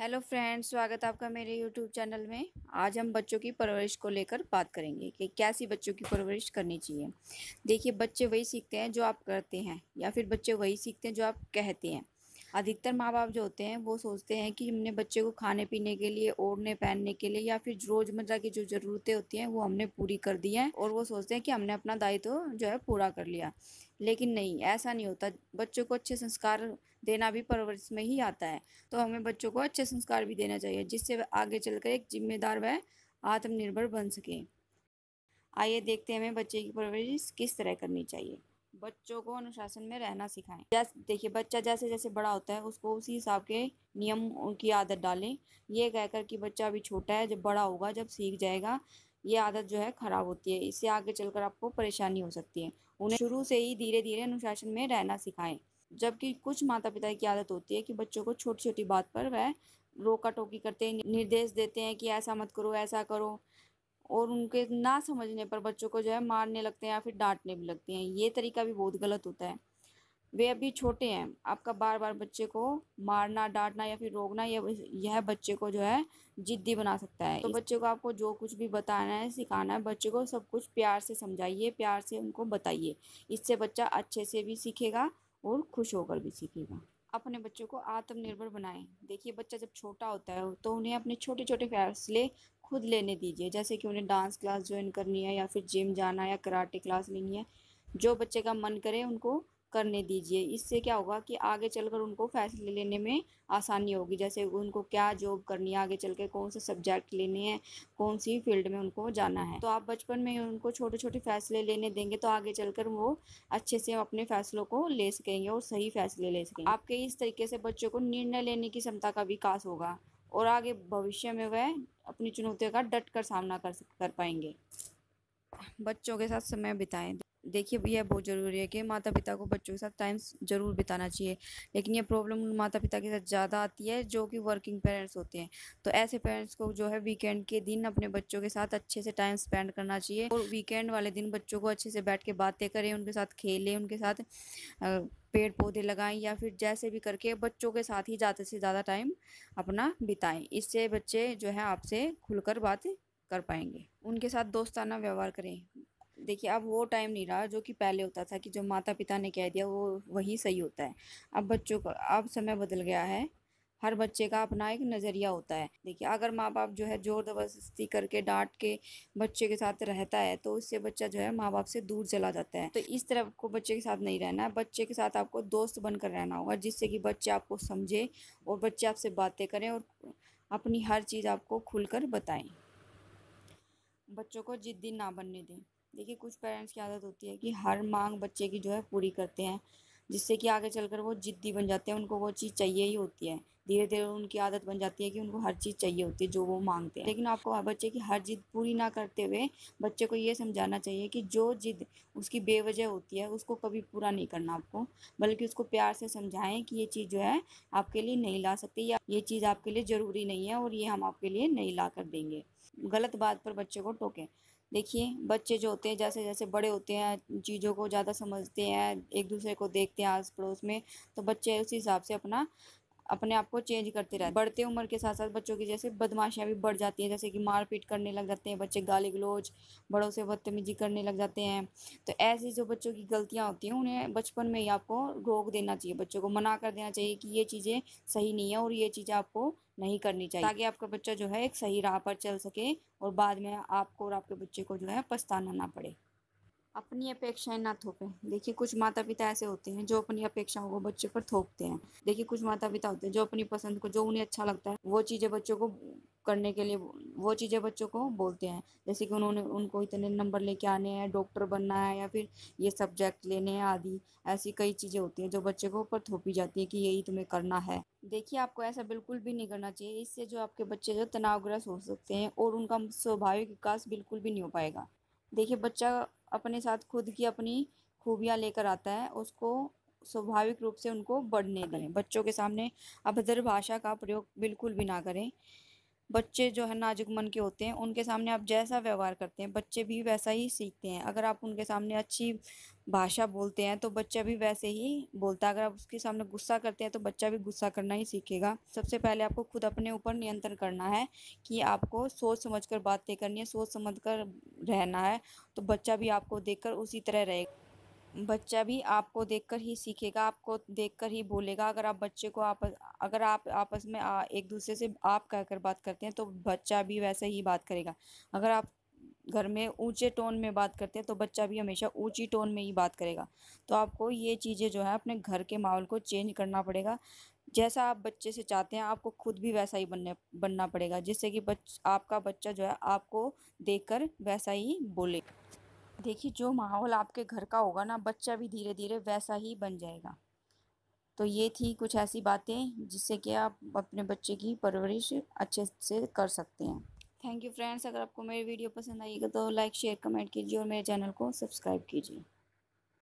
hello friends स्वागत आपका मेरे यूट्यूब चैनल में आज हम बच्चों की परवरिश को लेकर बात करेंगे कि कैसी बच्चों की परवरिश करनी चाहिए देखिए बच्चे वही सीखते हैं जो आप करते हैं या फिर बच्चे वही सीखते हैं जो आप कहते हैं अधिकतर माँ बाप जो होते हैं वो सोचते हैं कि हमने बच्चे को खाने पीने के लिए ओढ़ने पहनने के लिए या फिर रोजमर्रा की जो ज़रूरतें होती हैं वो हमने पूरी कर दी हैं और वो सोचते हैं कि हमने अपना दायित्व तो जो है पूरा कर लिया लेकिन नहीं ऐसा नहीं होता बच्चों को अच्छे संस्कार देना भी परवरिश में ही आता है तो हमें बच्चों को अच्छे संस्कार भी देना चाहिए जिससे वह आगे चलकर एक जिम्मेदार व आत्मनिर्भर बन सके आइए देखते हैं हमें बच्चे की परवरिश किस तरह करनी चाहिए बच्चों को अनुशासन में रहना सिखाएं जैसे देखिए बच्चा जैसे जैसे बड़ा होता है उसको उसी हिसाब के नियम की आदत डालें ये कहकर कि बच्चा अभी छोटा है जब बड़ा होगा जब सीख जाएगा ये आदत जो है ख़राब होती है इससे आगे चलकर आपको परेशानी हो सकती है उन्हें शुरू से ही धीरे धीरे अनुशासन में रहना सिखाएं जबकि कुछ माता पिता की आदत होती है कि बच्चों को छोटी छोटी बात पर वह रोका टोकी करते हैं निर्देश देते हैं कि ऐसा मत करो ऐसा करो और उनके ना समझने पर बच्चों को जो है मारने लगते हैं या फिर डांटने भी लगते हैं ये तरीका भी बहुत गलत होता है वे अभी छोटे हैं आपका बार बार बच्चे को मारना डांटना या फिर रोकना यह यह बच्चे को जो है ज़िद्दी बना सकता है तो बच्चे को आपको जो कुछ भी बताना है सिखाना है बच्चे को सब कुछ प्यार से समझाइए प्यार से उनको बताइए इससे बच्चा अच्छे से भी सीखेगा और खुश होकर भी सीखेगा अपने बच्चों को आत्मनिर्भर बनाएं देखिए बच्चा जब छोटा होता है तो उन्हें अपने छोटे छोटे फैसले खुद लेने दीजिए जैसे कि उन्हें डांस क्लास ज्वाइन करनी है या फिर जिम जाना है या कराटे क्लास लेनी है जो बच्चे का मन करे उनको करने दीजिए इससे क्या होगा कि आगे चलकर उनको फैसले लेने में आसानी होगी जैसे उनको क्या जॉब करनी है आगे चल के कौन से सब्जेक्ट लेने हैं कौन सी फील्ड में उनको जाना है तो आप बचपन में उनको छोटे छोटे फैसले लेने देंगे तो आगे चलकर वो अच्छे से अपने फैसलों को ले सकेंगे और सही फैसले ले सकेंगे आपके इस तरीके से बच्चों को निर्णय लेने की क्षमता का विकास होगा और आगे भविष्य में वह अपनी चुनौतियों का डट कर सामना कर कर पाएंगे बच्चों के साथ समय बिताएं देखिए यह बहुत ज़रूरी है कि माता पिता को बच्चों के साथ टाइम ज़रूर बिताना चाहिए लेकिन यह प्रॉब्लम माता पिता के साथ ज़्यादा आती है जो कि वर्किंग पेरेंट्स होते हैं तो ऐसे पेरेंट्स को जो है वीकेंड के दिन अपने बच्चों के साथ अच्छे से टाइम स्पेंड करना चाहिए और वीकेंड वाले दिन बच्चों को अच्छे से बैठ के बातें करें उनके साथ खेलें उनके साथ पेड़ पौधे लगाएं या फिर जैसे भी करके बच्चों के साथ ही ज़्यादा से ज़्यादा टाइम अपना बिताएं इससे बच्चे जो है आपसे खुलकर बात कर पाएंगे उनके साथ दोस्ताना व्यवहार करें देखिए अब वो टाइम नहीं रहा जो कि पहले होता था कि जो माता पिता ने कह दिया वो वही सही होता है अब बच्चों का अब समय बदल गया है हर बच्चे का अपना एक नज़रिया होता है देखिए अगर माँ बाप जो है ज़ोर ज़बरदस्ती करके डांट के बच्चे के साथ रहता है तो उससे बच्चा जो है माँ बाप से दूर चला जाता है तो इस तरह को बच्चे के साथ नहीं रहना है बच्चे के साथ आपको दोस्त बनकर रहना होगा जिससे कि बच्चे आपको समझे और बच्चे आपसे बातें करें और अपनी हर चीज़ आपको खुलकर बताएं बच्चों को ज़िद्दी ना बनने दें देखिए कुछ पेरेंट्स की आदत होती है कि हर मांग बच्चे की जो है पूरी करते हैं जिससे कि आगे चलकर वो ज़िद्दी बन जाते हैं उनको वो चीज़ चाहिए ही होती है धीरे धीरे उनकी आदत बन जाती है कि उनको हर चीज़ चाहिए होती है जो वो मांगते हैं लेकिन आपको बच्चे की हर जिद पूरी ना करते हुए बच्चे को ये समझाना चाहिए कि जो जिद उसकी बेवजह होती है उसको कभी पूरा नहीं करना आपको बल्कि उसको प्यार से समझाएं कि ये चीज़ जो है आपके लिए नहीं ला सकती या ये चीज़ आपके लिए ज़रूरी नहीं है और ये हम आपके लिए नहीं ला कर देंगे गलत बात पर बच्चे को टोकें देखिए बच्चे जो होते हैं जैसे जैसे बड़े होते हैं चीज़ों को ज़्यादा समझते हैं एक दूसरे को देखते हैं आस पड़ोस में तो बच्चे उसी हिसाब से अपना अपने आप को चेंज करते रहते बढ़ते उम्र के साथ साथ बच्चों की जैसे बदमाशियाँ भी बढ़ जाती हैं जैसे कि मारपीट करने लग जाते हैं बच्चे गाली गलोच बड़ों से बदतमीजी करने लग जाते हैं तो ऐसी जो बच्चों की गलतियाँ होती हैं उन्हें बचपन में ही आपको रोक देना चाहिए बच्चों को मना कर देना चाहिए कि ये चीज़ें सही नहीं है और ये चीज़ें आपको नहीं करनी चाहिए ताकि आपका बच्चा जो है एक सही राह पर चल सके और बाद में आपको और आपके बच्चे को जो है पछताना ना पड़े अपनी अपेक्षाएं ना थोपें देखिए कुछ माता पिता ऐसे होते हैं जो अपनी अपेक्षाओं को बच्चों पर थोपते हैं देखिए कुछ माता पिता होते हैं जो अपनी पसंद को जो उन्हें अच्छा लगता है वो चीज़ें बच्चों को करने के लिए वो चीज़ें बच्चों को बोलते हैं जैसे कि उन्होंने उनको इतने नंबर लेके आने हैं डॉक्टर बनना है या फिर ये सब्जेक्ट लेने हैं आदि ऐसी कई चीज़ें होती हैं जो बच्चे को ऊपर थोपी जाती है कि यही तुम्हें करना है देखिए आपको ऐसा बिल्कुल भी नहीं करना चाहिए इससे जो आपके बच्चे जो तनावग्रस्त हो सकते हैं और उनका स्वाभाविक विकास बिल्कुल भी नहीं हो पाएगा देखिए बच्चा अपने साथ खुद की अपनी खूबियाँ लेकर आता है उसको स्वाभाविक रूप से उनको बढ़ने दें बच्चों के सामने अभद्र भाषा का प्रयोग बिल्कुल भी ना करें बच्चे जो है नाजुक मन के होते हैं उनके सामने आप जैसा व्यवहार करते हैं बच्चे भी वैसा ही सीखते हैं अगर आप उनके सामने अच्छी भाषा बोलते हैं तो बच्चा भी वैसे ही बोलता है अगर आप उसके सामने गुस्सा करते हैं तो बच्चा भी गुस्सा करना ही सीखेगा सबसे पहले आपको खुद अपने ऊपर नियंत्रण करना है कि आपको सोच समझ कर बातें करनी है सोच समझ कर रहना है तो बच्चा भी आपको देख कर उसी तरह रहेगा बच्चा भी आपको देखकर ही सीखेगा आपको देखकर ही बोलेगा अगर आप बच्चे को आप अगर आप आपस में आ, एक दूसरे से आप कहकर बात करते हैं तो बच्चा भी वैसे ही बात करेगा अगर आप घर में ऊंचे टोन में बात करते हैं तो बच्चा भी हमेशा ऊंची टोन में ही बात करेगा तो आपको ये चीज़ें जो है अपने घर के माहौल को चेंज करना पड़ेगा जैसा आप बच्चे से चाहते हैं आपको खुद भी वैसा ही बनने बनना पड़ेगा जिससे कि बच आपका बच्चा जो है आपको कर वैसा ही बोले देखिए जो माहौल आपके घर का होगा ना बच्चा भी धीरे धीरे वैसा ही बन जाएगा तो ये थी कुछ ऐसी बातें जिससे कि आप अपने बच्चे की परवरिश अच्छे से कर सकते हैं थैंक यू फ्रेंड्स अगर आपको मेरी वीडियो पसंद आएगी तो लाइक शेयर कमेंट कीजिए और मेरे चैनल को सब्सक्राइब कीजिए